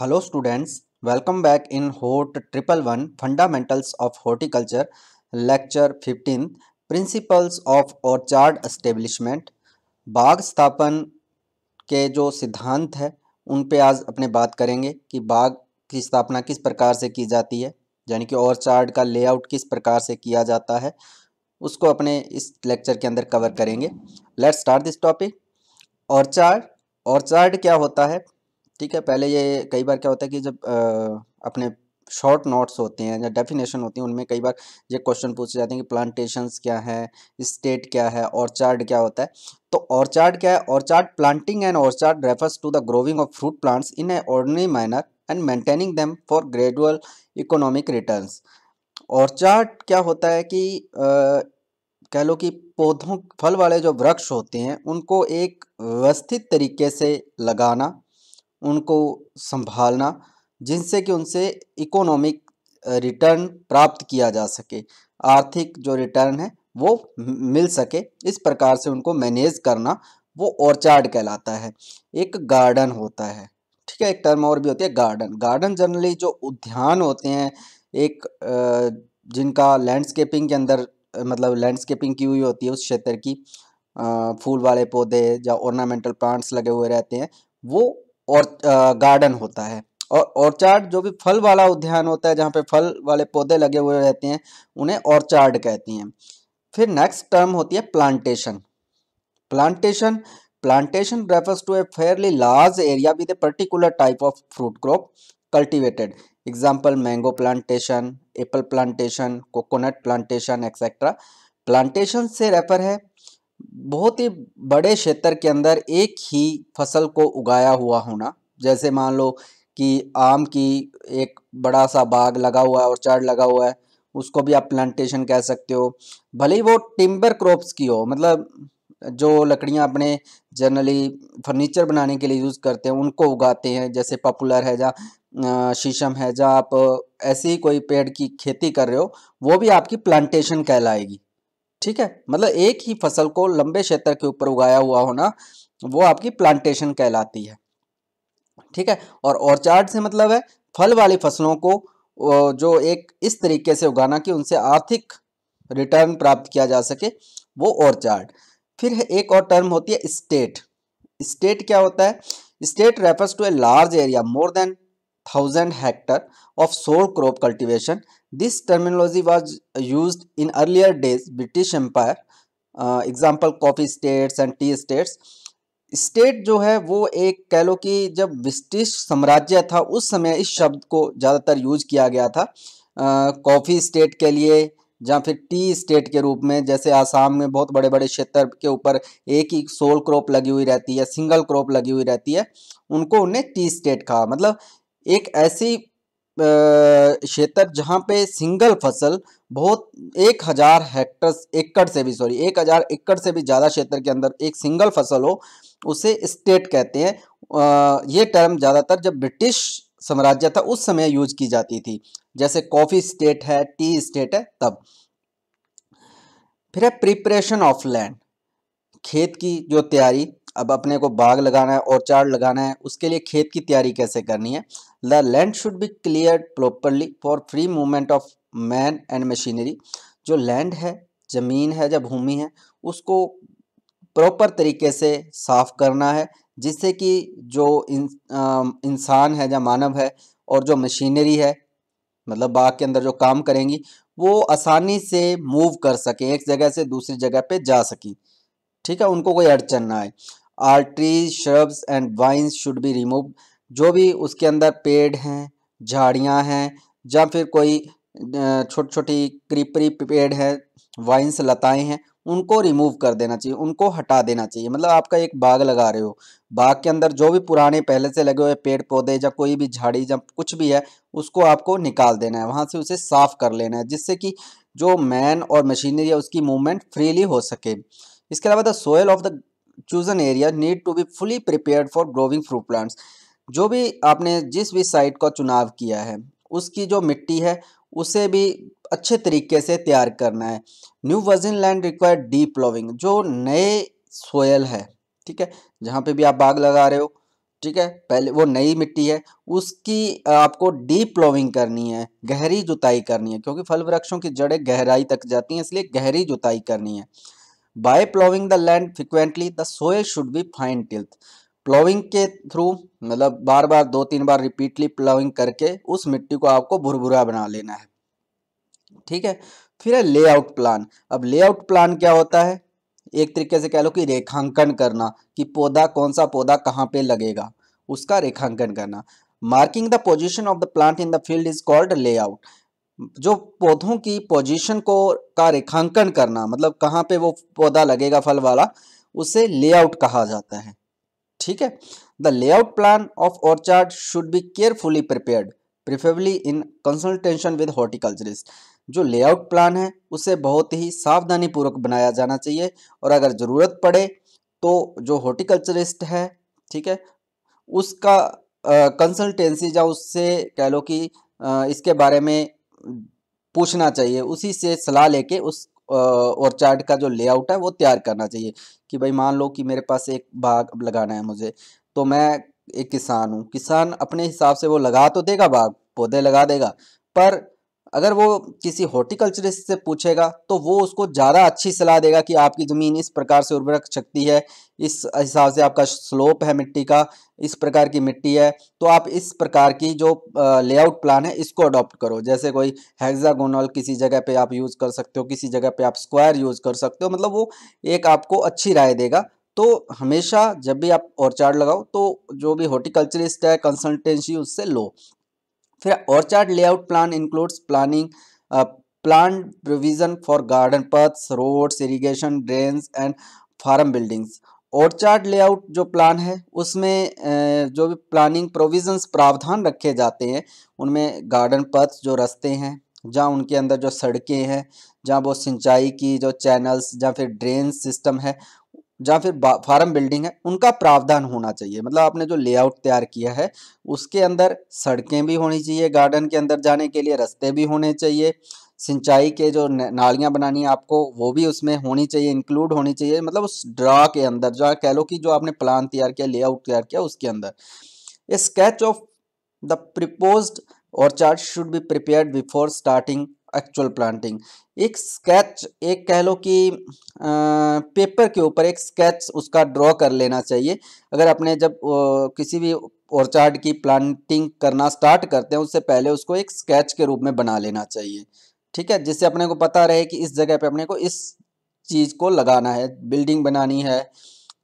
Hello students welcome back in hort triple one fundamentals of horticulture lecture fifteen principles of orchard establishment बाग स्थापन के जो सिद्धांत है उन पे आज अपने बात करेंगे कि बाग की स्थापना किस प्रकार से की जाती है यानी कि ऑर्चार्ड का लेआउट किस प्रकार से किया जाता है उसको अपने इस लेक्चर के अंदर कवर करेंगे let's start this topic orchard orchard क्या होता है ठीक है पहले ये कई बार क्या होता है कि जब आ, अपने शॉर्ट नोट्स होते हैं या डेफिनेशन होती हैं उनमें कई बार ये क्वेश्चन पूछे जाते हैं कि प्लांटेशंस क्या है स्टेट क्या है ऑर्चार्ड क्या होता है तो ऑर्चार्ड क्या है orchard planting and orchard refers to the growing of fruit plants in a ordinary manner and maintaining them for gradual economic return orchard क्या होता है कि आ, कह लो कि पौधों फल वाले जो वृक्ष होते हैं उनको एक व्यवस्थित तरीके से लगाना उनको संभालना जिनसे कि उनसे इकोनॉमिक रिटर्न प्राप्त किया जा सके आर्थिक जो रिटर्न है वो मिल सके इस प्रकार से उनको मैनेज करना वो ऑर्चार्ड कहलाता है एक गार्डन होता है ठीक है एक टर्म और भी होती है गार्डन गार्डन जनरली जो उद्यान होते हैं एक जिनका लैंडस्केपिंग के अंदर मतलब लैंडस्केपिंग की हुई होती है उस क्षेत्र की फूल वाले पौधे या ऑर्नामेंटल प्लांट्स लगे हुए रहते हैं वो और गार्डन होता है और ऑर्चार्ड जो भी फल वाला उद्यान होता है जहाँ पे फल वाले पौधे लगे हुए रहते हैं उन्हें ऑर्चार्ड कहती हैं फिर नेक्स्ट टर्म होती है plantation plantation plantation refers to a fairly large area with a particular type of fruit crop cultivated example mango plantation apple plantation coconut plantation etcetera plantation से रेफर है बहुत ही बड़े क्षेत्र के अंदर एक ही फसल को उगाया हुआ होना जैसे मान लो कि आम की एक बड़ा सा बाग लगा हुआ है और चार लगा हुआ है उसको भी आप प्लांटेशन कह सकते हो भले ही वो टिम्बर क्रॉप्स की हो मतलब जो लकड़ियाँ अपने जनरली फर्नीचर बनाने के लिए यूज़ करते हैं उनको उगाते हैं जैसे पॉपुलर है जहाँ शीशम है जहाँ आप ऐसी कोई पेड़ की खेती कर रहे हो वो भी आपकी प्लांटेशन कहलाएगी ठीक है मतलब एक ही फसल को लंबे क्षेत्र के ऊपर उगाया हुआ होना वो आपकी प्लांटेशन कहलाती है ठीक है और ऑर्चार्ड से मतलब है फल वाली फसलों को जो एक इस तरीके से उगाना कि उनसे आर्थिक रिटर्न प्राप्त किया जा सके वो ऑर्चार्ड फिर एक और टर्म होती है स्टेट स्टेट क्या होता है state refers to a large area more than thousand hectare of sole crop cultivation This terminology was used in earlier days British Empire, example coffee states and tea states state जो है वो एक कह लो कि जब ब्रिटिश साम्राज्य था उस समय इस शब्द को ज़्यादातर यूज किया गया था कॉफ़ी uh, स्टेट के लिए या फिर टी स्टेट के रूप में जैसे आसाम में बहुत बड़े बड़े क्षेत्र के ऊपर एक ही सोल क्रॉप लगी हुई रहती है सिंगल क्रॉप लगी हुई रहती है उनको उन्हें टी स्टेट कहा मतलब एक ऐसी आ, uh, क्षेत्र जहाँ पे सिंगल फसल बहुत एक हज़ार हेक्टर एकड़ से भी सॉरी एक हज़ार एकड़ से भी ज़्यादा क्षेत्र के अंदर एक सिंगल फसल हो उसे स्टेट कहते हैं ये टर्म ज़्यादातर जब ब्रिटिश साम्राज्य था उस समय यूज की जाती थी जैसे कॉफ़ी स्टेट है टी स्टेट है तब फिर है प्रिपरेशन ऑफ लैंड खेत की जो तैयारी अब अपने को बाग लगाना है और चार्ट लगाना है उसके लिए खेत की तैयारी कैसे करनी है the land should be cleared properly for free movement of man and machinery जो land है ज़मीन है या भूमि है उसको प्रॉपर तरीके से साफ करना है जिससे कि जो इन इंसान है या मानव है और जो मशीनरी है मतलब बाग के अंदर जो काम करेंगी वो आसानी से मूव कर सके एक जगह से दूसरी जगह पे जा सकें ठीक है उनको कोई अड़चन ना आए are trees shrubs and vines should be removed जो भी उसके अंदर पेड़ हैं झाड़ियाँ हैं या फिर कोई छोटी छोटी क्रीपरी पेड़ है वाइन्स लताएं हैं उनको रिमूव कर देना चाहिए उनको हटा देना चाहिए मतलब आपका एक बाग लगा रहे हो बाग के अंदर जो भी पुराने पहले से लगे हुए पेड़ पौधे या कोई भी झाड़ी या कुछ भी है उसको आपको निकाल देना है वहाँ से उसे साफ़ कर लेना है जिससे कि जो मैन और मशीनरी है उसकी मूवमेंट फ्रीली हो सके इसके अलावा the soil of the chosen area need to be fully prepare for growing fruit plants जो भी आपने जिस भी साइट का चुनाव किया है उसकी जो मिट्टी है उसे भी अच्छे तरीके से तैयार करना है new virgin land require deep ploughing जो नए सोयल है ठीक है जहाँ पे भी आप बाग लगा रहे हो ठीक है पहले वो नई मिट्टी है उसकी आपको डीप प्लोविंग करनी है गहरी जुताई करनी है क्योंकि फल वृक्षों की जड़ें गहराई तक जाती हैं इसलिए गहरी जुताई करनी है by ploughing the land frequently the soil should be fine tilth ploughing के थ्रू मतलब बार बार दो तीन बार रिपीटली प्लोविंग करके उस मिट्टी को आपको भुरभुरा बना लेना है ठीक है फिर है लेआउट प्लान अब लेआउट प्लान क्या होता है एक तरीके से कह लो कि रेखांकन करना कि पौधा कौन सा पौधा कहाँ पे लगेगा उसका रेखांकन करना marking the position of the plant in the field is called layout जो पौधों की पोजीशन को का रेखांकन करना मतलब कहाँ पे वो पौधा लगेगा फल वाला उसे लेआउट कहा जाता है ठीक है the layout plan of orchard should be carefully prepared preferably in consultation with horticulturist जो लेआउट प्लान है उसे बहुत ही सावधानी पूर्वक बनाया जाना चाहिए और अगर ज़रूरत पड़े तो जो हॉर्टिकल्चरिस्ट है ठीक है उसका कंसल्टेंसी uh, या उससे कह लो कि uh, इसके बारे में पूछना चाहिए उसी से सलाह लेके उस और चार्ट का जो लेआउट है वो तैयार करना चाहिए कि भाई मान लो कि मेरे पास एक बाग लगाना है मुझे तो मैं एक किसान हूँ किसान अपने हिसाब से वो लगा तो देगा बाग पौधे लगा देगा पर अगर वो किसी हॉर्टिकल्चरिस्ट से पूछेगा तो वो उसको ज़्यादा अच्छी सलाह देगा कि आपकी ज़मीन इस प्रकार से उर्वरक शक्ति है इस हिसाब से आपका स्लोप है मिट्टी का इस प्रकार की मिट्टी है तो आप इस प्रकार की जो लेआउट प्लान है इसको अडॉप्ट करो जैसे कोई हेक्सागोनल किसी जगह पे आप यूज़ कर सकते हो किसी जगह पे आप स्क्वायर यूज़ कर सकते हो मतलब वो एक आपको अच्छी राय देगा तो हमेशा जब भी आप ऑर्चार्ड लगाओ तो जो भी हॉर्टिकल्चरिस्ट है कंसल्टेंसी उससे लो फिर orchard layout plan includes planning plan provision for garden paths roads irrigation drains and farm buildings orchard layout जो प्लान है उसमें uh, जो भी प्लानिंग प्रोविजंस प्रावधान रखे जाते हैं उनमें गार्डन पथ्स जो रास्ते हैं जहाँ उनके अंदर जो सड़कें हैं जहाँ वो सिंचाई की जो चैनल्स या फिर ड्रेन सिस्टम है या फिर फार्म बिल्डिंग है उनका प्रावधान होना चाहिए मतलब आपने जो लेआउट तैयार किया है उसके अंदर सड़कें भी होनी चाहिए गार्डन के अंदर जाने के लिए रस्ते भी होने चाहिए सिंचाई के जो नालियाँ बनानी है आपको वो भी उसमें होनी चाहिए इंक्लूड होनी चाहिए मतलब उस ड्रा के अंदर जो कह लो कि जो आपने प्लान तैयार किया लेआउट तैयार किया उसके अंदर ए स्केच ऑफ द और chart should be prepared before starting actual planting एक स्केच एक कह लो कि आ, पेपर के ऊपर एक स्केच उसका ड्रॉ कर लेना चाहिए अगर अपने जब आ, किसी भी ऑर्चार्ड की प्लांटिंग करना स्टार्ट करते हैं उससे पहले उसको एक स्केच के रूप में बना लेना चाहिए ठीक है जिससे अपने को पता रहे कि इस जगह पे अपने को इस चीज़ को लगाना है बिल्डिंग बनानी है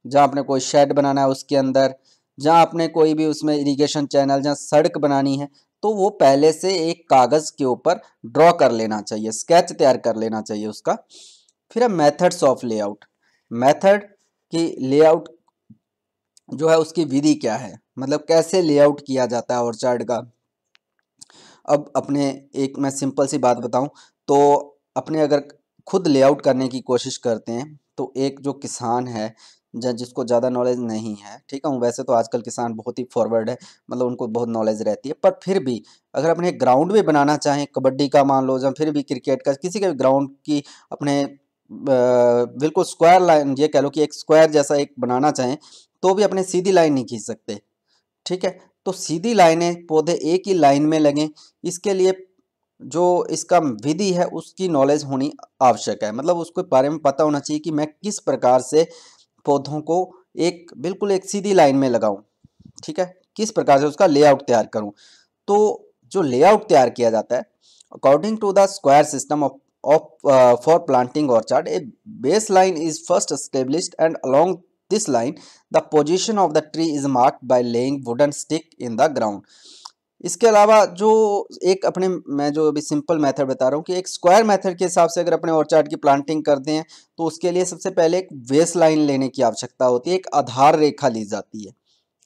जहाँ अपने कोई शेड बनाना है उसके अंदर जहाँ अपने कोई भी उसमें इरिगेशन चैनल जहाँ सड़क बनानी है तो वो पहले से एक कागज़ के ऊपर ड्रॉ कर लेना चाहिए स्केच तैयार कर लेना चाहिए उसका फिर है मैथड्स ऑफ लेआउट मैथड की लेआउट जो है उसकी विधि क्या है मतलब कैसे लेआउट किया जाता है ऑर्चर्ड का अब अपने एक मैं सिंपल सी बात बताऊं तो अपने अगर खुद लेआउट करने की कोशिश करते हैं तो एक जो किसान है जहाँ जिसको ज़्यादा नॉलेज नहीं है ठीक है वैसे तो आजकल किसान बहुत ही फॉरवर्ड है मतलब उनको बहुत नॉलेज रहती है पर फिर भी अगर अपने ग्राउंड भी बनाना चाहें कबड्डी का मान लो या फिर भी क्रिकेट का किसी के भी ग्राउंड की अपने बिल्कुल स्क्वायर लाइन ये कह लो कि एक स्क्वायर जैसा एक बनाना चाहें तो भी अपने सीधी लाइन नहीं खींच सकते ठीक है तो सीधी लाइनें पौधे एक ही लाइन में लगें इसके लिए जो इसका विधि है उसकी नॉलेज होनी आवश्यक है मतलब उसके बारे में पता होना चाहिए कि मैं किस प्रकार से पौधों को एक बिल्कुल एक सीधी लाइन में लगाऊं ठीक है किस प्रकार से उसका लेआउट तैयार करूं तो जो लेआउट तैयार किया जाता है according to the square system of for planting orchard a base line is first establish and along this line the position of the tree is marked by laying wooden stick in the ground इसके अलावा जो एक अपने मैं जो अभी simple method बता रहा हूँ कि एक स्क्वायर मेथड के हिसाब से अगर अपने ऑर्चार्ड की प्लांटिंग करते हैं तो उसके लिए सबसे पहले एक वेस्ट लाइन लेने की आवश्यकता होती है एक आधार रेखा ली जाती है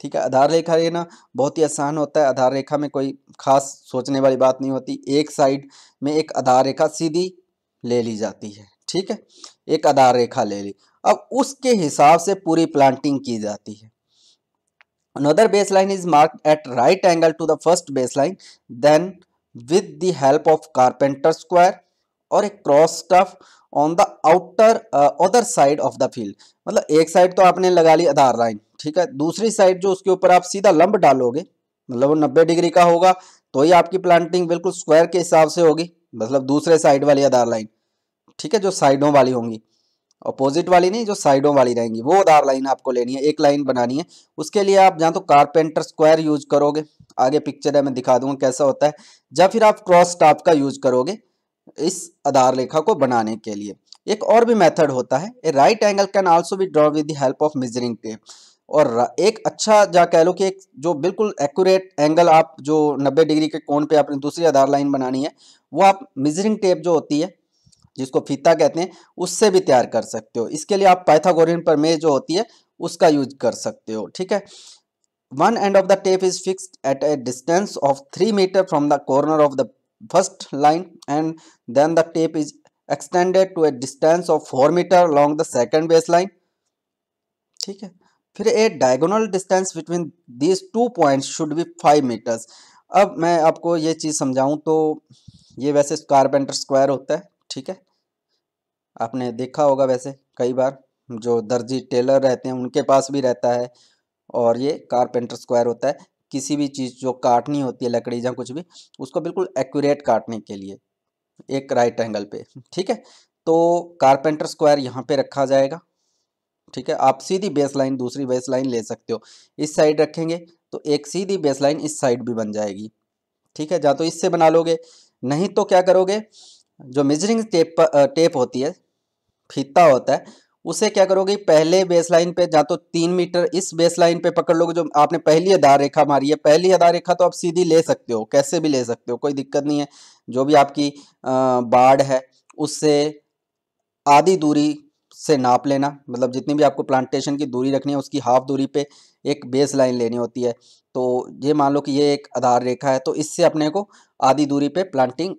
ठीक है आधार रेखा लेना बहुत ही आसान होता है आधार रेखा में कोई खास सोचने वाली बात नहीं होती एक साइड में एक आधार रेखा सीधी ले ली जाती है ठीक है एक आधार रेखा ले ली अब उसके हिसाब से पूरी प्लांटिंग की जाती है another baseline is marked at right angle to the first baseline then with the help of carpenter square और एक cross staff on the outer other side of the field मतलब एक साइड तो आपने लगा ली आधार लाइन ठीक है दूसरी साइड जो उसके ऊपर आप सीधा लंब डालोगे मतलब वो नब्बे डिग्री का होगा तो ही आपकी प्लांटिंग बिल्कुल स्क्वायर के हिसाब से होगी मतलब दूसरे साइड वाली आधार लाइन ठीक है जो साइडों वाली होंगी अपोजिट वाली नहीं जो साइडों वाली रहेंगी वो आधार लाइन आपको लेनी है एक लाइन बनानी है उसके लिए आप जहाँ तो कारपेंटर स्क्वायर यूज करोगे आगे पिक्चर है मैं दिखा दूंगा कैसा होता है या फिर आप क्रॉस टाप का यूज करोगे इस आधार रेखा को बनाने के लिए एक और भी मेथड होता है a right angle can also be draw with the help of measuring tape और एक अच्छा जा कह लो कि एक जो बिल्कुल एक्यूरेट एंगल आप जो 90 डिग्री के कोण पे आपने दूसरी आधार लाइन बनानी है वो आप मेजरिंग टेप जो होती है जिसको फीता कहते हैं उससे भी तैयार कर सकते हो इसके लिए आप पाइथागोरियन पर जो होती है उसका यूज कर सकते हो ठीक है one end of the tape is fix at a distance of three metre from the corner of the first line and then the tape is extended to a distance of four metre long the second base line ठीक है फिर a diagonal distance between these two point should be five metres अब मैं आपको ये चीज़ समझाऊँ तो ये वैसे कार्पेंटर स्क्वायर होता है ठीक है आपने देखा होगा वैसे कई बार जो दर्जी टेलर रहते हैं उनके पास भी रहता है और ये कारपेंटर स्क्वायर होता है किसी भी चीज़ जो काटनी होती है लकड़ी या कुछ भी उसको बिल्कुल एक्यूरेट काटने के लिए एक राइट एंगल पे ठीक है तो कारपेंटर स्क्वायर यहाँ पे रखा जाएगा ठीक है आप सीधी बेस लाइन दूसरी बेस लाइन ले सकते हो इस साइड रखेंगे तो एक सीधी बेस लाइन इस साइड भी बन जाएगी ठीक है या तो इससे बना लोगे नहीं तो क्या करोगे जो मेजरिंग टेप टेप होती है फीता होता है उसे क्या करोगे पहले बेस लाइन पे जहाँ तो तीन मीटर इस बेस लाइन पे पकड़ लोगे जो आपने पहली आधार रेखा मारी है पहली आधार रेखा तो आप सीधी ले सकते हो कैसे भी ले सकते हो कोई दिक्कत नहीं है जो भी आपकी बाढ़ है उससे आधी दूरी से नाप लेना मतलब जितनी भी आपको प्लांटेशन की दूरी रखनी है उसकी हाफ दूरी पे एक बेस लाइन लेनी होती है तो ये मान लो कि ये एक आधार रेखा है तो इससे अपने को आधी दूरी पे प्लांटिंग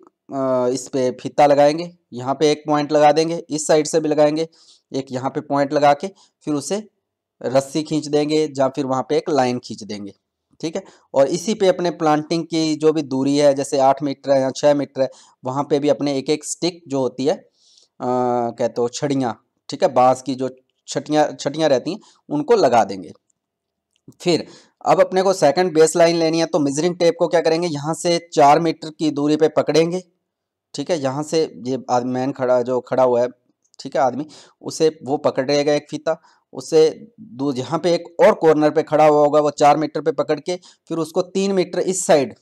इस पे फीता लगाएंगे यहाँ पे एक पॉइंट लगा देंगे इस साइड से भी लगाएंगे एक यहाँ पे पॉइंट लगा के फिर उसे रस्सी खींच देंगे या फिर वहाँ पे एक लाइन खींच देंगे ठीक है और इसी पे अपने प्लांटिंग की जो भी दूरी है जैसे आठ मीटर है या छः मीटर है वहाँ पे भी अपने एक एक स्टिक जो होती है कहते हो छड़ियाँ ठीक है बाँस की जो छटियाँ छटियाँ रहती हैं उनको लगा देंगे फिर अब अपने को सेकंड बेस लाइन लेनी है तो मेजरिंग टेप को क्या करेंगे यहाँ से चार मीटर की दूरी पे पकड़ेंगे ठीक है यहाँ से ये मैन खड़ा जो खड़ा हुआ है ठीक है आदमी उसे वो पकड़ेगा एक फीता उसे दो यहाँ पे एक और कॉर्नर पे खड़ा हुआ होगा वो चार मीटर पे पकड़ के फिर उसको तीन मीटर इस साइड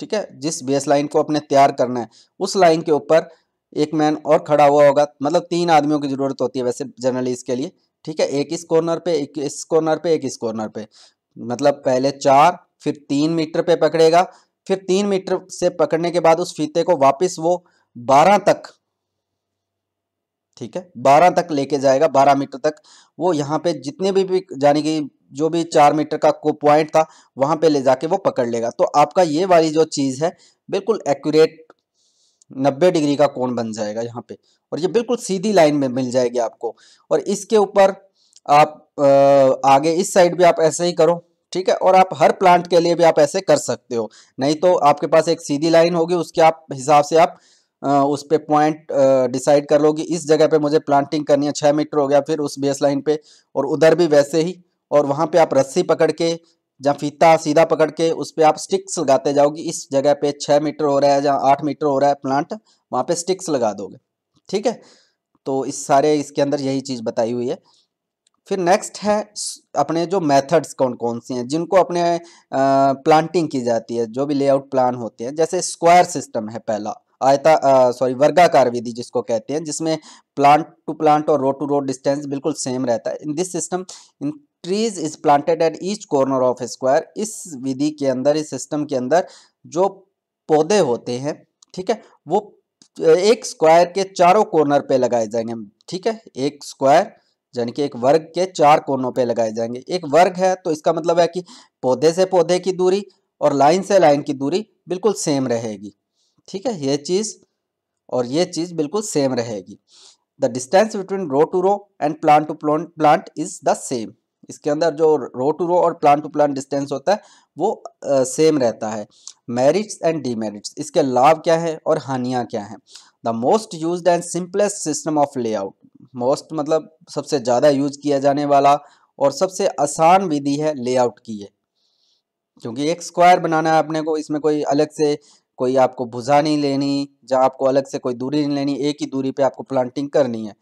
ठीक है जिस बेस लाइन को अपने तैयार करना है उस लाइन के ऊपर एक मैन और खड़ा हुआ होगा मतलब तीन आदमियों की ज़रूरत होती है वैसे जनरली इसके लिए ठीक है एक इस कॉर्नर पे एक इस कॉर्नर पे एक इस कॉर्नर पे मतलब पहले चार फिर तीन मीटर पे पकड़ेगा फिर तीन मीटर से पकड़ने के बाद उस फीते को वापस वो बारह तक ठीक है बारह तक लेके जाएगा बारह मीटर तक वो यहाँ पे जितने भी, यानी कि जो भी चार मीटर का को पॉइंट था वहां पे ले जाके वो पकड़ लेगा तो आपका ये वाली जो चीज़ है बिल्कुल एक्यूरेट 90 डिग्री का कोण बन जाएगा यहाँ पे और ये बिल्कुल सीधी लाइन में मिल जाएगी आपको और इसके ऊपर आप आगे इस साइड भी आप ऐसे ही करो ठीक है और आप हर प्लांट के लिए भी आप ऐसे कर सकते हो नहीं तो आपके पास एक सीधी लाइन होगी उसके आप हिसाब से आप उस पर पॉइंट डिसाइड कर लोगे इस जगह पे मुझे प्लांटिंग करनी है छः मीटर हो गया फिर उस बेस लाइन पे और उधर भी वैसे ही और वहाँ पे आप रस्सी पकड़ के जहाँ फीता सीधा पकड़ के उस पर आप स्टिक्स लगाते जाओगे इस जगह पे छः मीटर हो रहा है जहाँ आठ मीटर हो रहा है प्लांट वहाँ पे स्टिक्स लगा दोगे ठीक है तो इस सारे इसके अंदर यही चीज़ बताई हुई है फिर नेक्स्ट है अपने जो मेथड्स कौन कौन सी हैं जिनको अपने आ, प्लांटिंग की जाती है जो भी लेआउट प्लान होते हैं जैसे स्क्वायर सिस्टम है पहला आयता सॉरी वर्गाकार विधि जिसको कहते हैं जिसमें प्लांट टू प्लांट और रोड टू रोड डिस्टेंस बिल्कुल सेम रहता है in this system in trees is planted at each corner of square इस विधि के अंदर इस सिस्टम के अंदर जो पौधे होते हैं ठीक है वो एक स्क्वायर के चारों कॉर्नर पे लगाए जाएंगे ठीक है एक स्क्वायर यानी कि एक वर्ग के चार कोनों पे लगाए जाएंगे एक वर्ग है तो इसका मतलब है कि पौधे से पौधे की दूरी और लाइन से लाइन की दूरी बिल्कुल सेम रहेगी ठीक है ये चीज़ और ये चीज़ बिल्कुल सेम रहेगी the distance between row to row and plant to plant is the same इसके अंदर जो रो टू रो और प्लान टू प्लान डिस्टेंस होता है वो आ, सेम रहता है मेरिट्स एंड डीमेरिट्स इसके लाभ क्या है और हानियाँ क्या हैं the most use and simplest system of layout most मतलब सबसे ज़्यादा यूज किया जाने वाला और सबसे आसान विधि है लेआउट की है क्योंकि एक स्क्वायर बनाना है अपने को इसमें कोई अलग से कोई आपको भुजा नहीं लेनी जहाँ आपको अलग से कोई दूरी नहीं लेनी एक ही दूरी पे आपको प्लांटिंग करनी है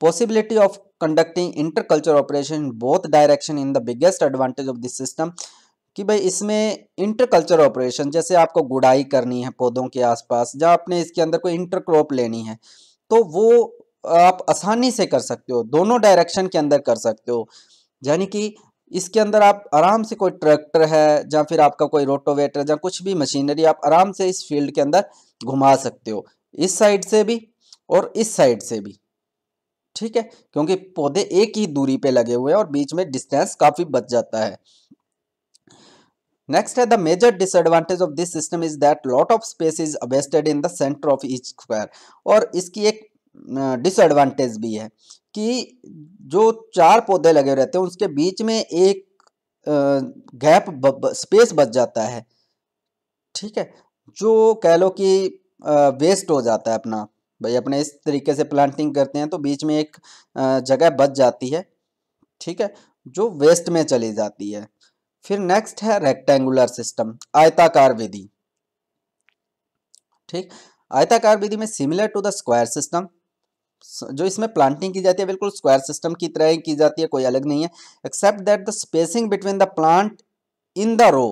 possibility of conducting interculture operation both direction in the biggest advantage of this system कि भाई इसमें इंटरकल्चर ऑपरेशन जैसे आपको गुड़ाई करनी है पौधों के आसपास या आपने इसके अंदर कोई इंटरक्रॉप लेनी है तो वो आप आसानी से कर सकते हो दोनों डायरेक्शन के अंदर कर सकते हो यानी कि इसके अंदर आप आराम से कोई ट्रैक्टर है या फिर आपका कोई रोटोवेटर या कुछ भी मशीनरी आप आराम से इस फील्ड के अंदर घुमा सकते हो इस साइड से भी और इस साइड से भी ठीक है क्योंकि पौधे एक ही दूरी पे लगे हुए हैं और बीच में डिस्टेंस काफी बच जाता है नेक्स्ट है the major disadvantage of this system is that lot of space is wasted in the centre of each square और इसकी एक डिसएडवांटेज भी है कि जो चार पौधे लगे रहते हैं उसके बीच में एक गैप स्पेस बच जाता है ठीक है जो कह लो कि वेस्ट हो जाता है अपना भाई अपने इस तरीके से प्लांटिंग करते हैं तो बीच में एक जगह बच जाती है ठीक है जो वेस्ट में चली जाती है फिर नेक्स्ट है रेक्टेंगुलर सिस्टम आयताकार विधि ठीक आयताकार विधि में similar to the square system जो इसमें प्लांटिंग की जाती है बिल्कुल स्क्वायर सिस्टम की तरह ही की जाती है कोई अलग नहीं है except that the spacing between the plant in the row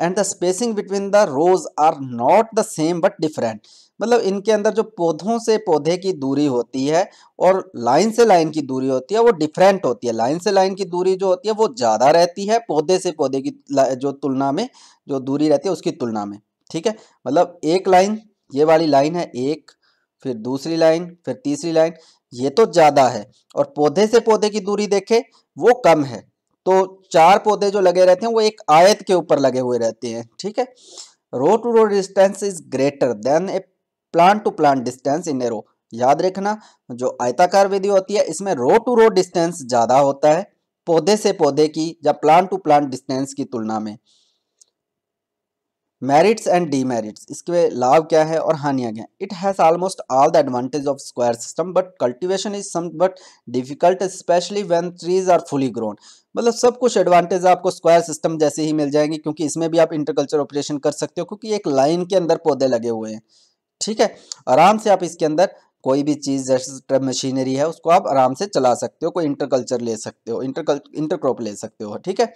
and the spacing between the rows are not the same but different मतलब इनके अंदर जो पौधों से पौधे की दूरी होती है और लाइन से लाइन की दूरी होती है वो डिफरेंट होती है लाइन से लाइन की दूरी जो होती है वो ज़्यादा रहती है पौधे से पौधे की जो तुलना में जो दूरी रहती है उसकी तुलना में ठीक है मतलब एक लाइन ये वाली लाइन है एक फिर दूसरी लाइन फिर तीसरी लाइन ये तो ज़्यादा है और पौधे से पौधे की दूरी देखे वो कम है तो चार पौधे जो लगे रहते हैं वो एक आयत के ऊपर लगे हुए रहते हैं ठीक है row to row distance is greater than a plant to plant distance in a row याद रखना जो आयताकार विधि होती है इसमें रो टू रो डिस्टेंस ज़्यादा होता है पौधे से पौधे की या प्लांट टू प्लांट डिस्टेंस की तुलना में मेरिट्स एंड डीमेरिट्स इसके लाभ क्या है और हानियां क्या it has almost all the advantage of square system but cultivation is somewhat difficult specially when trees are fully grown मतलब सब कुछ एडवांटेज आपको स्क्वायर सिस्टम जैसे ही मिल जाएंगे क्योंकि इसमें भी आप इंटरकल्चर ऑपरेशन कर सकते हो क्योंकि एक लाइन के अंदर पौधे लगे हुए हैं ठीक है आराम से आप इसके अंदर कोई भी चीज़ जैसे मशीनरी है उसको आप आराम से चला सकते हो कोई इंटरकल्चर ले सकते हो इंटरकल इंटरक्रॉप ले सकते हो ठीक है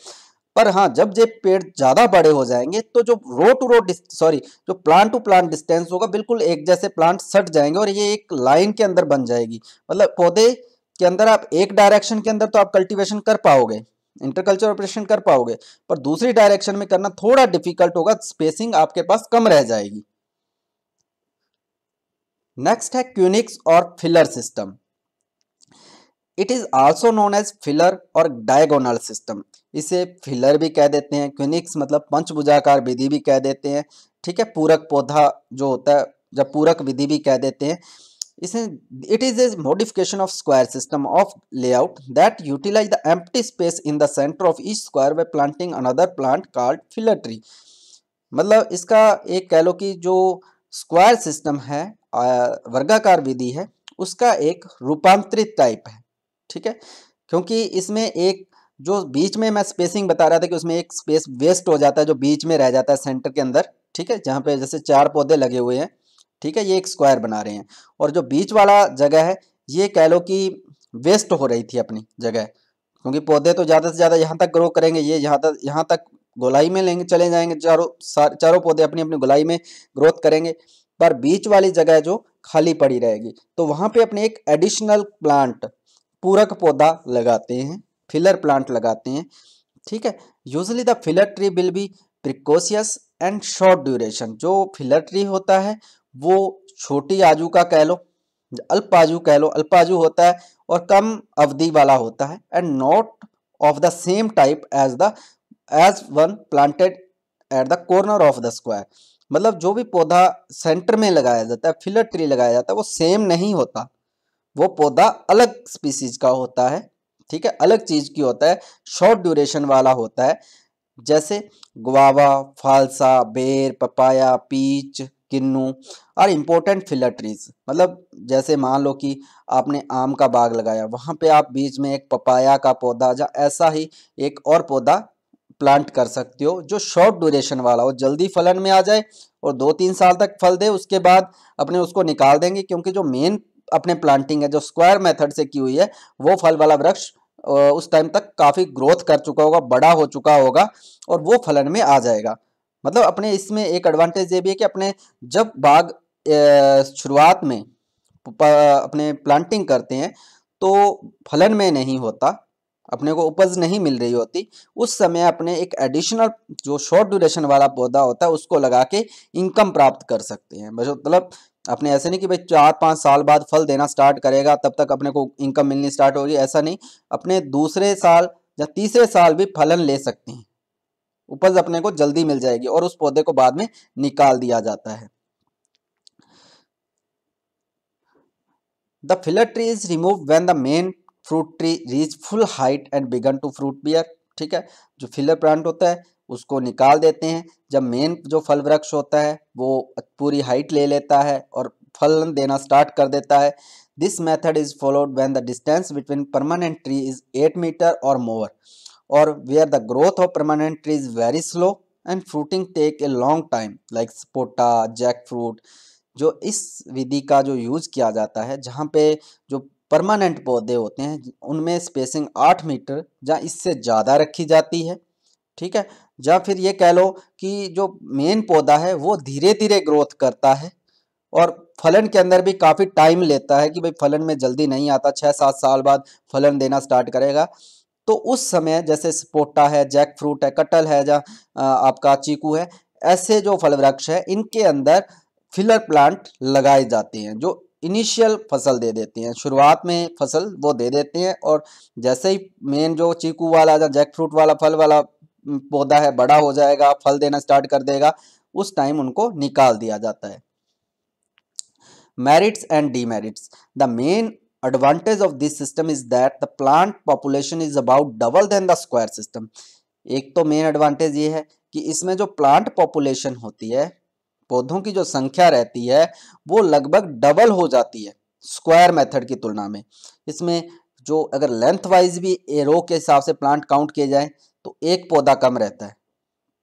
पर हाँ जब ये पेड़ ज़्यादा बड़े हो जाएंगे तो जो रो टू रो सॉरी जो प्लांट टू प्लांट डिस्टेंस होगा बिल्कुल एक जैसे प्लांट सट जाएंगे और ये एक लाइन के अंदर बन जाएगी मतलब पौधे के अंदर आप एक डायरेक्शन के अंदर तो आप कल्टीवेशन कर पाओगे इंटरकल्चर ऑपरेशन कर पाओगे पर दूसरी डायरेक्शन में करना थोड़ा डिफिकल्ट होगा स्पेसिंग आपके पास कम रह जाएगी नेक्स्ट है क्यूनिक्स और filler system it is also known as filler और डायगोनल सिस्टम इसे फिलर भी कह देते हैं क्यूनिक्स मतलब पंचभुजाकार विधि भी कह देते हैं ठीक है पूरक पौधा जो होता है जब पूरक विधि भी कह देते हैं इसे it is as modification of square system of layout that utilize the empty space in the centre of each square by planting another plant called filler tree मतलब इसका एक कह लो कि जो स्क्वायर सिस्टम है वर्गाकार विधि है उसका एक रूपांतरित टाइप है ठीक है क्योंकि इसमें एक जो बीच में मैं स्पेसिंग बता रहा था कि उसमें एक स्पेस वेस्ट हो जाता है जो बीच में रह जाता है सेंटर के अंदर ठीक है जहाँ पे जैसे चार पौधे लगे हुए हैं ठीक है ये एक स्क्वायर बना रहे हैं और जो बीच वाला जगह है ये कह लो कि वेस्ट हो रही थी अपनी जगह क्योंकि पौधे तो ज़्यादा से ज़्यादा यहाँ तक ग्रो करेंगे ये यहाँ तक यहाँ तक गोलाई में लेंगे चले जाएंगे चारों चारों पौधे अपनी अपनी गोलाई में ग्रोथ करेंगे पर बीच वाली जगह जो खाली पड़ी रहेगी तो वहाँ पे अपने एक एडिशनल प्लांट पूरक पौधा लगाते हैं फिलर प्लांट लगाते हैं ठीक है usually the filler tree will be precocious and short duration जो फिलर ट्री होता है वो छोटी आजू का कह लो अल्प आजू कह लो अल्प आजू होता है और कम अवधि वाला होता है and not of the same type as the as one planted at the corner of the square मतलब जो भी पौधा सेंटर में लगाया जाता है फिलर ट्री लगाया जाता है वो सेम नहीं होता वो पौधा अलग स्पीसीज का होता है ठीक है अलग चीज़ की होता है शॉर्ट ड्यूरेशन वाला होता है जैसे गुआवा फालसा बेर पपाया पीच किन्नू और इम्पोर्टेंट फिलर ट्रीज मतलब जैसे मान लो कि आपने आम का बाग लगाया वहाँ पे आप बीच में एक पपाया का पौधा या ऐसा ही एक और पौधा प्लांट कर सकते हो जो शॉर्ट ड्यूरेशन वाला हो जल्दी फलन में आ जाए और दो तीन साल तक फल दे उसके बाद अपने उसको निकाल देंगे क्योंकि जो मेन अपने प्लांटिंग है जो स्क्वायर मेथड से की हुई है वो फल वाला वृक्ष उस टाइम तक काफ़ी ग्रोथ कर चुका होगा बड़ा हो चुका होगा और वो फलन में आ जाएगा मतलब अपने इसमें एक एडवांटेज ये भी है कि अपने जब बाग शुरुआत में अपने प्लांटिंग करते हैं तो फलन में नहीं होता अपने को उपज नहीं मिल रही होती उस समय अपने एक एडिशनल जो शॉर्ट ड्यूरेशन वाला पौधा होता है उसको लगा के इनकम प्राप्त कर सकते हैं मतलब अपने ऐसे नहीं कि भाई चार पाँच साल बाद फल देना स्टार्ट करेगा तब तक अपने को इनकम मिलनी स्टार्ट होगी ऐसा नहीं अपने दूसरे साल या तीसरे साल भी फलन ले सकते हैं उपज अपने को जल्दी मिल जाएगी और उस पौधे को बाद में निकाल दिया जाता है The filler tree is removed when the main fruit tree reach full height and begin to fruit bear ठीक है जो फिलर प्लांट होता है उसको निकाल देते हैं जब मेन जो फल वृक्ष होता है वो पूरी हाइट ले लेता है और फल देना स्टार्ट कर देता है this method is followed when the distance between permanent tree is eight metre और मोर और where the growth of permanent tree is very slow and fruiting take a long time like sapota jackfruit जो इस विधि का जो use किया जाता है जहाँ पे जो परमानेंट पौधे होते हैं उनमें स्पेसिंग आठ मीटर या इससे ज़्यादा रखी जाती है ठीक है या फिर ये कह लो कि जो मेन पौधा है वो धीरे धीरे ग्रोथ करता है और फलन के अंदर भी काफ़ी टाइम लेता है कि भाई फलन में जल्दी नहीं आता छः सात साल बाद फलन देना स्टार्ट करेगा तो उस समय जैसे स्पोटा है जैक फ्रूट है कटल है या आपका चीकू है ऐसे जो फल वृक्ष है इनके अंदर फिलर प्लांट लगाए जाते हैं जो इनिशियल फसल दे देते हैं शुरुआत में फसल वो दे देते हैं और जैसे ही मेन जो चीकू वाला जो जैक फ्रूट वाला फल वाला पौधा है बड़ा हो जाएगा फल देना स्टार्ट कर देगा उस टाइम उनको निकाल दिया जाता है merits and demerits the main advantage of this system is that the plant population is about double than the square system एक तो मेन एडवांटेज ये है कि इसमें जो प्लांट पॉपुलेशन होती है पौधों की जो संख्या रहती है वो लगभग डबल हो जाती है स्क्वायर मेथड की तुलना में इसमें जो अगर लेंथ वाइज भी एरो के हिसाब से प्लांट काउंट किए जाए तो एक पौधा कम रहता है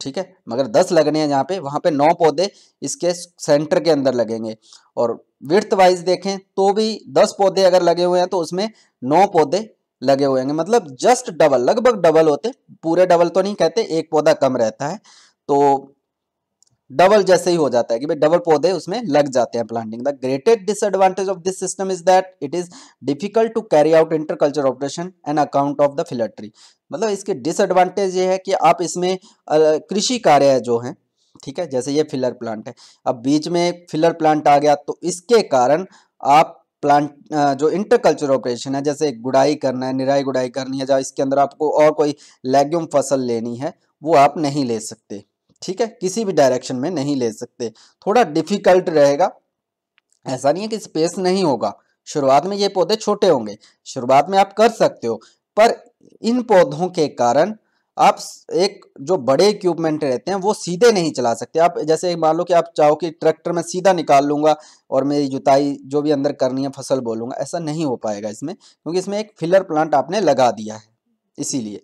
ठीक है मगर दस लगने हैं जहाँ पे वहाँ पे नौ पौधे इसके सेंटर के अंदर लगेंगे और विर्थ वाइज देखें तो भी दस पौधे अगर लगे हुए हैं तो उसमें नौ पौधे लगे हुए हैं मतलब जस्ट डबल लगभग डबल होते पूरे डबल तो नहीं कहते एक पौधा कम रहता है तो डबल जैसे ही हो जाता है कि भाई डबल पौधे उसमें लग जाते हैं planting the greatest disadvantage of this system is that it is difficult to carry out interculture operation and account of the filler tree मतलब इसके डिसएडवांटेज ये है कि आप इसमें कृषि कार्य जो है ठीक है जैसे ये फिलर प्लांट है अब बीच में फिलर प्लांट आ गया तो इसके कारण आप प्लांट जो इंटरकल्चर ऑपरेशन है जैसे गुड़ाई करना है निराई गुड़ाई करनी है जहाँ इसके अंदर आपको और कोई लेग्यूम फसल लेनी है वो आप नहीं ले सकते ठीक है किसी भी डायरेक्शन में नहीं ले सकते थोड़ा डिफिकल्ट रहेगा ऐसा नहीं है कि स्पेस नहीं होगा शुरुआत में ये पौधे छोटे होंगे शुरुआत में आप कर सकते हो पर इन पौधों के कारण आप एक जो बड़े इक्विपमेंट रहते हैं वो सीधे नहीं चला सकते आप जैसे मान लो कि आप चाहो कि ट्रैक्टर में सीधा निकाल लूंगा और मेरी जुताई जो भी अंदर करनी है फसल बोलूंगा ऐसा नहीं हो पाएगा इसमें क्योंकि इसमें एक फिलर प्लांट आपने लगा दिया है इसीलिए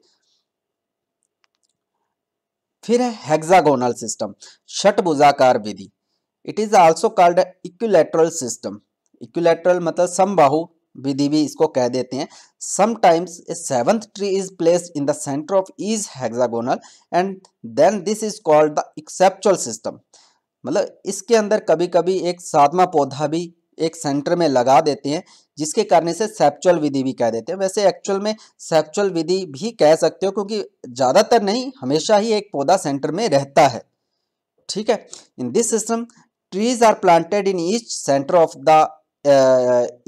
फिर है हेक्सागोनल सिस्टम षटभुजाकार विधि it is also called equilateral system equilateral मतलब समबाहु विधि भी इसको कह देते हैं sometimes a seventh tree is placed in the centre of each hexagonal and then this is called the एक्सेप्चुअल सिस्टम मतलब इसके अंदर कभी कभी एक सातवां पौधा भी एक सेंटर में लगा देते हैं जिसके कारण से सेप्चुअल विधि भी कह देते हैं वैसे एक्चुअल में सेप्चुअल विधि भी कह सकते हो क्योंकि ज़्यादातर नहीं हमेशा ही एक पौधा सेंटर में रहता है ठीक है in this system trees are planted in each centre of the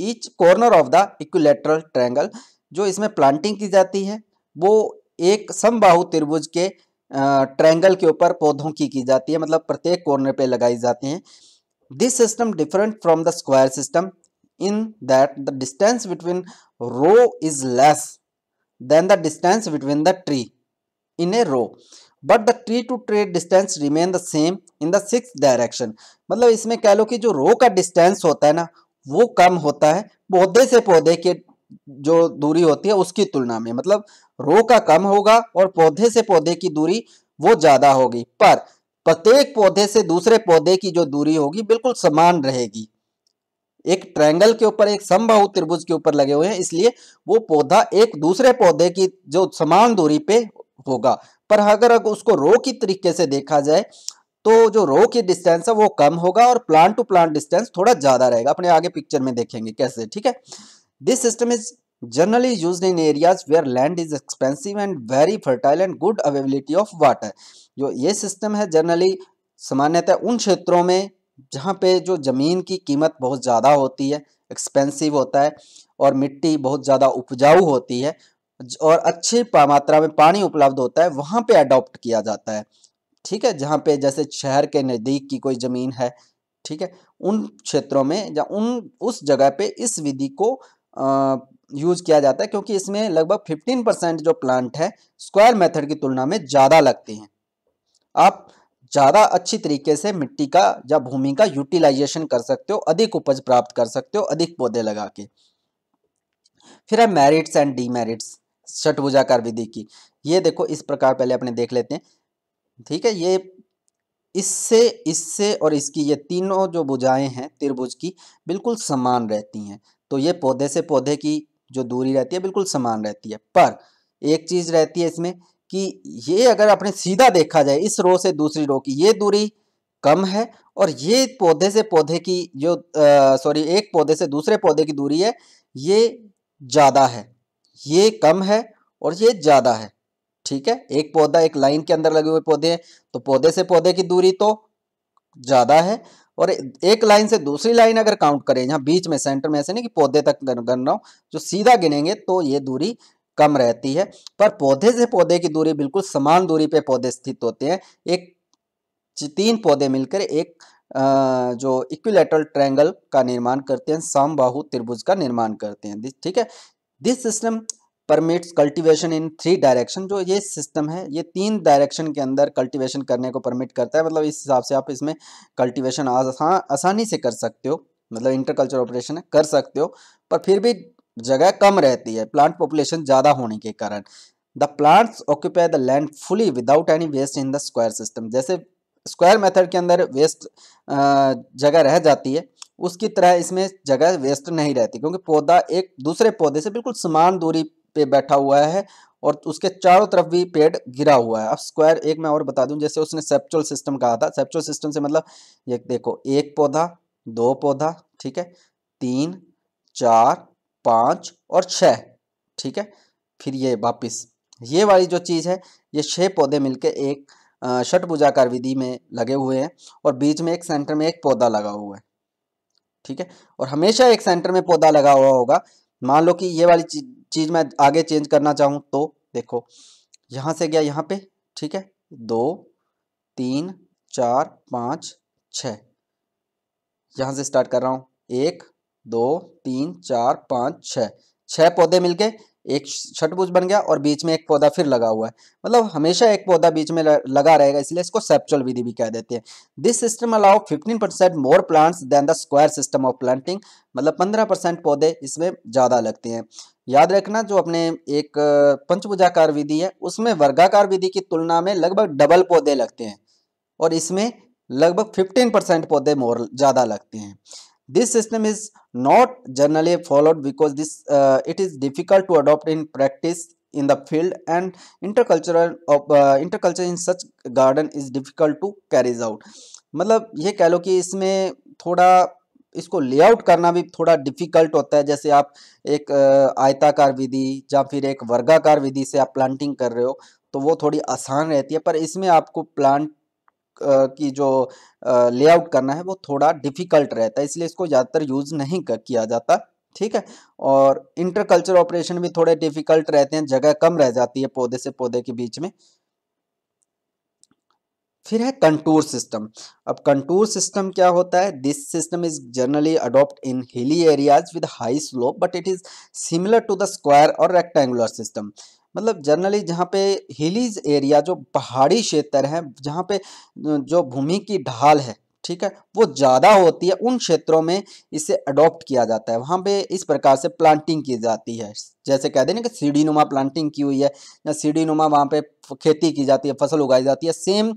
each corner of the the equilateral जो इसमें प्लांटिंग की जाती है वो एक समबाहु त्रिभुज के ट्रैंगल uh, के ऊपर पौधों की की जाती है मतलब प्रत्येक कॉर्नर पे लगाई जाती हैं This system different from the square system in that the distance between row is less than the distance between the tree in a row. But the tree to tree distance remain the same in the six direction मतलब इसमें कह लो कि जो रो का distance होता है ना वो कम होता है पौधे से पौधे के जो दूरी होती है उसकी तुलना में मतलब रो का कम होगा और पौधे से पौधे की दूरी वो ज्यादा होगी पर प्रत्येक पौधे से दूसरे पौधे की जो दूरी होगी बिल्कुल समान रहेगी एक ट्रायंगल के ऊपर एक समबाहु त्रिभुज के ऊपर लगे हुए हैं इसलिए वो पौधा एक दूसरे पौधे की जो समान दूरी पे होगा पर अगर उसको रो की तरीके से देखा जाए तो जो रो की डिस्टेंस है वो कम होगा और प्लांट टू प्लांट डिस्टेंस थोड़ा ज्यादा रहेगा अपने आगे पिक्चर में देखेंगे कैसे ठीक है this system is generally used in areas where land is expensive and very fertile and good availability of water जो ये सिस्टम है जनरली सामान्यतः उन क्षेत्रों में जहाँ पे जो ज़मीन की कीमत बहुत ज़्यादा होती है एक्सपेंसिव होता है और मिट्टी बहुत ज़्यादा उपजाऊ होती है और अच्छी मात्रा में पानी उपलब्ध होता है वहाँ पे अडॉप्ट किया जाता है ठीक है जहाँ पे जैसे शहर के नज़दीक की कोई ज़मीन है ठीक है उन क्षेत्रों में या उन उस जगह पे इस विधि को यूज किया जाता है क्योंकि इसमें लगभग 15 परसेंट जो प्लांट है स्क्वायर मेथड की तुलना में ज़्यादा लगते हैं आप ज़्यादा अच्छी तरीके से मिट्टी का या भूमि का यूटिलाइजेशन कर सकते हो अधिक उपज प्राप्त कर सकते हो अधिक पौधे लगा के फिर है मेरिट्स एंड डीमेरिट्स षटभुजाकार विधि की ये देखो इस प्रकार पहले अपने देख लेते हैं ठीक है ये इससे इससे और इसकी ये तीनों जो भुजाएं हैं त्रिभुज की बिल्कुल समान रहती हैं तो ये पौधे से पौधे की जो दूरी रहती है बिल्कुल समान रहती है पर एक चीज़ रहती है इसमें कि ये अगर अपने सीधा देखा जाए इस रो से दूसरी रो की ये दूरी कम है और ये पौधे से पौधे की जो सॉरी एक पौधे से दूसरे पौधे की दूरी है ये ज़्यादा है ये कम है और ये ज़्यादा है ठीक है एक पौधा एक लाइन के अंदर लगे हुए पौधे हैं तो पौधे से पौधे की दूरी तो ज़्यादा है और एक लाइन से दूसरी लाइन अगर काउंट करें यहाँ बीच में सेंटर में ऐसे नहीं कि पौधे तक गन रहा हूँ जो सीधा गिनेंगे तो ये दूरी कम रहती है पर पौधे से पौधे की दूरी बिल्कुल समान दूरी पे पौधे स्थित होते हैं एक तीन पौधे मिलकर एक जो इक्विलेटरल ट्रायंगल का निर्माण करते हैं समबाहु त्रिभुज का निर्माण करते हैं ठीक है this system permits cultivation in three direction जो ये सिस्टम है ये तीन डायरेक्शन के अंदर कल्टीवेशन करने को परमिट करता है मतलब इस हिसाब से आप इसमें कल्टीवेशन आसा, आसानी से कर सकते हो मतलब इंटरकल्चर ऑपरेशन कर सकते हो पर फिर भी जगह कम रहती है प्लांट पॉपुलेशन ज़्यादा होने के कारण the plants occupy the land fully without any waste in the square system जैसे स्क्वायर मेथड के अंदर वेस्ट जगह रह जाती है उसकी तरह इसमें जगह वेस्ट नहीं रहती क्योंकि पौधा एक दूसरे पौधे से बिल्कुल समान दूरी पे बैठा हुआ है और उसके चारों तरफ भी पेड़ गिरा हुआ है अब स्क्वायर एक मैं और बता दूं जैसे उसने सेप्चुअल सिस्टम कहा था सेप्चुअल सिस्टम से मतलब ये देखो एक पौधा दो पौधा ठीक है तीन चार पाँच और छः ठीक है फिर ये वापिस ये वाली जो चीज़ है ये छः पौधे मिलके एक षटभुजाकार विधि में लगे हुए हैं और बीच में एक सेंटर में एक पौधा लगा हुआ है ठीक है और हमेशा एक सेंटर में पौधा लगा हुआ होगा मान लो कि ये वाली चीज़ मैं आगे चेंज करना चाहूँ तो देखो यहाँ से गया यहाँ पे ठीक है दो तीन चार पाँच छ यहाँ से स्टार्ट कर रहा हूँ एक दो तीन चार पाँच छः छः पौधे मिलके एक छठभुज बन गया और बीच में एक पौधा फिर लगा हुआ है मतलब हमेशा एक पौधा बीच में लगा रहेगा इसलिए इसको सेप्चुअल विधि भी कह देते हैं this system allow 15 percent more plants than the square system of planting मतलब 15 परसेंट पौधे इसमें ज़्यादा लगते हैं याद रखना जो अपने एक पंचभुजाकार विधि है उसमें वर्गाकार विधि की तुलना में लगभग डबल पौधे लगते हैं और इसमें लगभग फिफ्टीन परसेंट पौधे मोर ज़्यादा लगते हैं this system is not generally followed because this uh, it is difficult to adopt in practice in the field and intercultural of uh, intercultural in such garden is difficult to carries out मतलब ये कह लो कि इसमें थोड़ा इसको layout करना भी थोड़ा डिफिकल्ट होता है जैसे आप एक आयताकार विधि या फिर एक वर्गाकार विधि से आप प्लांटिंग कर रहे हो तो वो थोड़ी आसान रहती है पर इसमें आपको प्लांट की जो लेआउट करना है वो थोड़ा डिफिकल्ट रहता है इसलिए इसको ज़्यादातर यूज़ नहीं किया जाता ठीक है और इंटर कल्चर ऑपरेशन भी थोड़े डिफिकल्ट रहते हैं जगह कम रह जाती है पौधे से पौधे के बीच में फिर है कंटूर सिस्टम अब कंटूर सिस्टम क्या होता है this system is generally adopt in hilly areas with high slope but it is similar to the square और रेक्टेंगुलर सिस्टम मतलब जनरली जहाँ पे हिलीज एरिया जो पहाड़ी क्षेत्र है जहाँ पे जो भूमि की ढाल है ठीक है वो ज़्यादा होती है उन क्षेत्रों में इसे अडॉप्ट किया जाता है वहाँ पे इस प्रकार से प्लांटिंग की जाती है जैसे कह देना कि सीढ़ी नुमा प्लांटिंग की हुई है या सीढ़ी नुमा वहाँ पे खेती की जाती है फसल उगाई जाती है सेम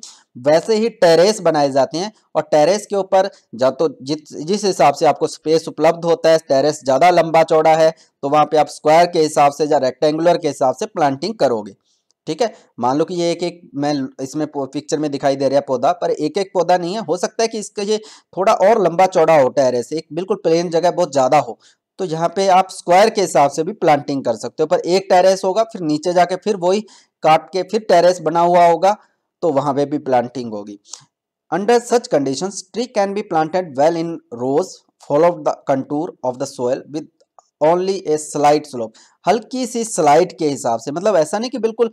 वैसे ही टेरेस बनाए जाते हैं और टेरेस के ऊपर या तो जिस जिस हिसाब से आपको स्पेस उपलब्ध होता है टेरेस ज़्यादा लंबा चौड़ा है तो वहाँ पर आप स्क्वायर के हिसाब से या रेक्टेंगुलर के हिसाब से प्लांटिंग करोगे ठीक है मान लो कि ये एक एक मैं इसमें पिक्चर में दिखाई दे रहा है पौधा पर एक एक पौधा नहीं है हो सकता है कि इसका ये थोड़ा और लंबा चौड़ा हो टेरेस एक बिल्कुल प्लेन जगह बहुत ज़्यादा हो तो यहाँ पे आप स्क्वायर के हिसाब से भी प्लांटिंग कर सकते हो पर एक टेरेस होगा फिर नीचे जाके फिर वही काट के फिर टेरेस बना हुआ होगा तो वहाँ पर भी प्लांटिंग होगी under such condition tree can be planted well in rows follow the contour of the soil with only a slide slope हल्की सी स्लाइड के हिसाब से मतलब ऐसा नहीं कि बिल्कुल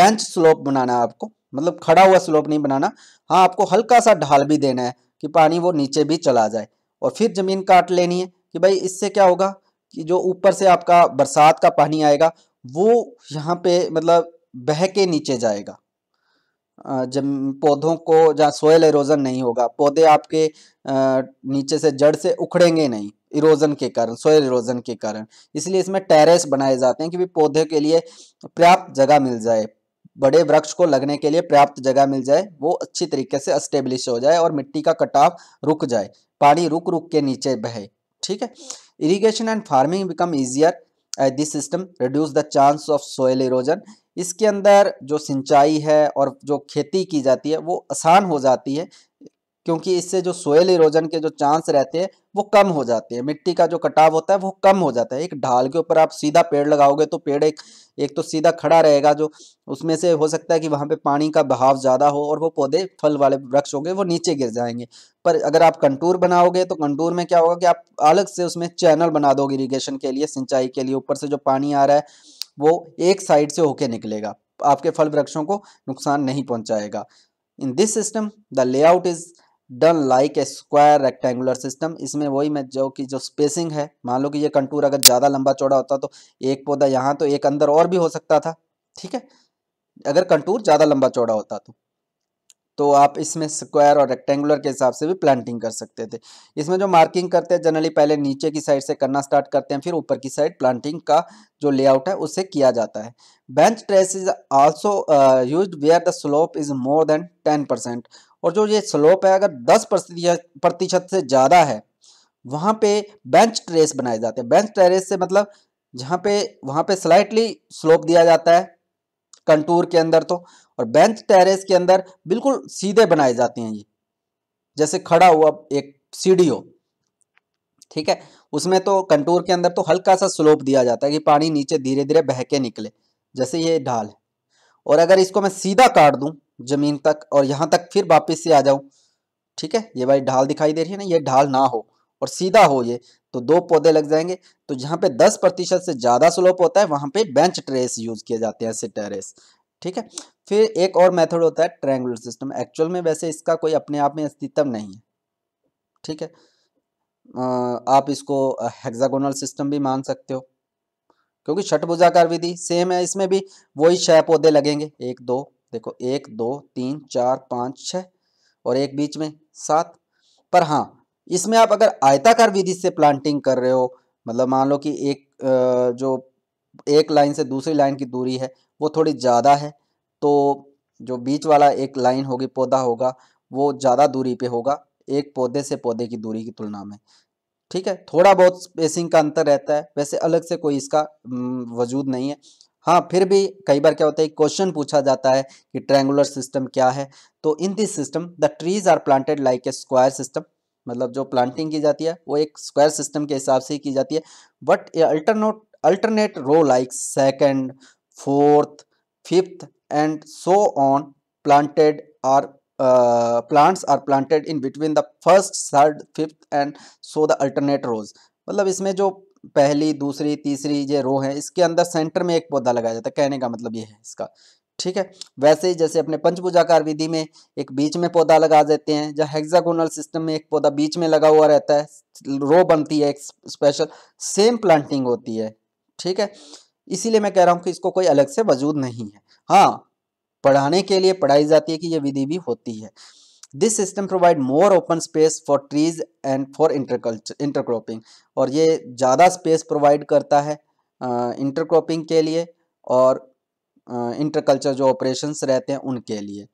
बेंच स्लोप बनाना है आपको मतलब खड़ा हुआ स्लोप नहीं बनाना हाँ आपको हल्का सा ढाल भी देना है कि पानी वो नीचे भी चला जाए और फिर ज़मीन काट लेनी है कि भाई इससे क्या होगा कि जो ऊपर से आपका बरसात का पानी आएगा वो यहाँ पे मतलब बह के नीचे जाएगा जब पौधों को जहाँ सोयल एरोजन नहीं होगा पौधे आपके नीचे से जड़ से उखड़ेंगे नहीं इरोजन के कारण सोयल इरोजन के कारण इसलिए इसमें टेरेस बनाए जाते हैं कि भी पौधे के लिए पर्याप्त जगह मिल जाए बड़े वृक्ष को लगने के लिए पर्याप्त जगह मिल जाए वो अच्छी तरीके से अस्टेब्लिश हो जाए और मिट्टी का कटाव रुक जाए पानी रुक रुक के नीचे बहे ठीक है irrigation and farming become easier at this system reduce the chance of soil erosion इसके अंदर जो सिंचाई है और जो खेती की जाती है वो आसान हो जाती है क्योंकि इससे जो सोयल इरोजन के जो चांस रहते हैं वो कम हो जाती है मिट्टी का जो कटाव होता है वो कम हो जाता है एक ढाल के ऊपर आप सीधा पेड़ लगाओगे तो पेड़ एक एक तो सीधा खड़ा रहेगा जो उसमें से हो सकता है कि वहाँ पे पानी का बहाव ज़्यादा हो और वो पौधे फल वाले वृक्ष होंगे वो नीचे गिर जाएंगे पर अगर आप कंटूर बनाओगे तो कंटूर में क्या होगा कि आप अलग से उसमें चैनल बना दोगे इरीगेशन के लिए सिंचाई के लिए ऊपर से जो पानी आ रहा है वो एक साइड से होके निकलेगा आपके फल वृक्षों को नुकसान नहीं पहुंचाएगा in this system the layout is done like a square rectangular system इसमें वही मैं जो कि जो स्पेसिंग है मान लो कि ये कंटूर अगर ज़्यादा लंबा चौड़ा होता तो एक पौधा यहाँ तो एक अंदर और भी हो सकता था ठीक है अगर कंटूर ज़्यादा लंबा चौड़ा होता तो तो आप इसमें स्क्वायर और रेक्टेंगुलर के हिसाब से भी प्लांटिंग कर सकते थे इसमें जो मार्किंग करते हैं जनरली पहले नीचे की साइड से करना स्टार्ट करते हैं फिर ऊपर की साइड प्लांटिंग का जो लेआउट है उससे किया जाता है bench terrace is also use where the slope is more than ten percent और जो ये स्लोप है अगर दस प्रतिशत से ज़्यादा है वहाँ पे बेंच ट्रेस बनाए जाते हैं बेंच ट्रेस से मतलब जहाँ पे वहाँ पे स्लाइटली स्लोप दिया जाता है कंटूर के अंदर तो और बेंच टेरेस के अंदर बिल्कुल सीधे बनाए जाते हैं ये जैसे खड़ा हुआ एक सीढ़ी हो ठीक है उसमें तो कंटूर के अंदर तो हल्का सा स्लोप दिया जाता है कि पानी नीचे धीरे धीरे बहके निकले जैसे ये ढाल है और अगर इसको मैं सीधा काट दूं ज़मीन तक और यहाँ तक फिर वापस से आ जाऊँ ठीक है ये भाई ढाल दिखाई दे रही है ना ये ढाल ना हो और सीधा हो ये तो दो पौधे लग जाएंगे तो जहाँ पे दस प्रतिशत से ज़्यादा स्लोप होता है वहाँ पे बेंच ट्रेस यूज़ किए जाते हैं ऐसे टेरेस ठीक है फिर एक और मेथड होता है ट्रायंगुलर सिस्टम एक्चुअल में वैसे इसका कोई अपने आप में अस्तित्व नहीं है ठीक है आप इसको हेक्सागोनल सिस्टम भी मान सकते हो क्योंकि छठ विधि सेम है इसमें भी वही छह पौधे लगेंगे एक दो देखो एक दो तीन चार पाँच छः और एक बीच में सात पर हाँ इसमें आप अगर आयताकार विधि से प्लांटिंग कर रहे हो मतलब मान लो कि एक जो एक लाइन से दूसरी लाइन की दूरी है वो थोड़ी ज़्यादा है तो जो बीच वाला एक लाइन होगी पौधा होगा वो ज़्यादा दूरी पे होगा एक पौधे से पौधे की दूरी की तुलना में ठीक है थोड़ा बहुत स्पेसिंग का अंतर रहता है वैसे अलग से कोई इसका वजूद नहीं है हाँ फिर भी कई बार क्या होता है क्वेश्चन पूछा जाता है कि ट्रैंगुलर सिस्टम क्या है तो in this system the trees are planted like a square system मतलब जो प्लांटिंग की जाती है वो एक स्क्वायर सिस्टम के हिसाब से ही की जाती है but a alternate alternate row like second fourth fifth and so on planted are plants are planted in between the first third fifth and so the alternate rows मतलब इसमें जो पहली दूसरी तीसरी ये रो है इसके अंदर सेंटर में एक पौधा लगाया जाता है कहने का मतलब ये है इसका ठीक है वैसे ही जैसे अपने पंचभुजाकार विधि में एक बीच में पौधा लगा देते हैं जहाँ हेक्सागोनल सिस्टम में एक पौधा बीच में लगा हुआ रहता है रो बनती है एक स्पेशल सेम प्लांटिंग होती है ठीक है इसीलिए मैं कह रहा हूँ कि इसको कोई अलग से वजूद नहीं है हाँ पढ़ाने के लिए पढ़ाई जाती है कि यह विधि भी होती है this system provide more open space for trees and for interculture intercropping और ये ज़्यादा स्पेस प्रोवाइड करता है इंटरक्रॉपिंग के लिए और इंटरकल्चर जो ऑपरेशंस रहते हैं उनके लिए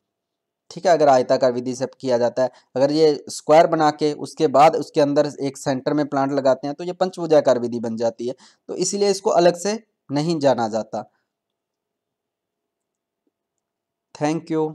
ठीक है अगर आयताकार विधि से किया जाता है अगर ये स्क्वायर बना के उसके बाद उसके अंदर एक सेंटर में प्लांट लगाते हैं तो ये पंचभुजाकार विधि बन जाती है तो इसीलिए इसको अलग से नहीं जाना जाता थैंक यू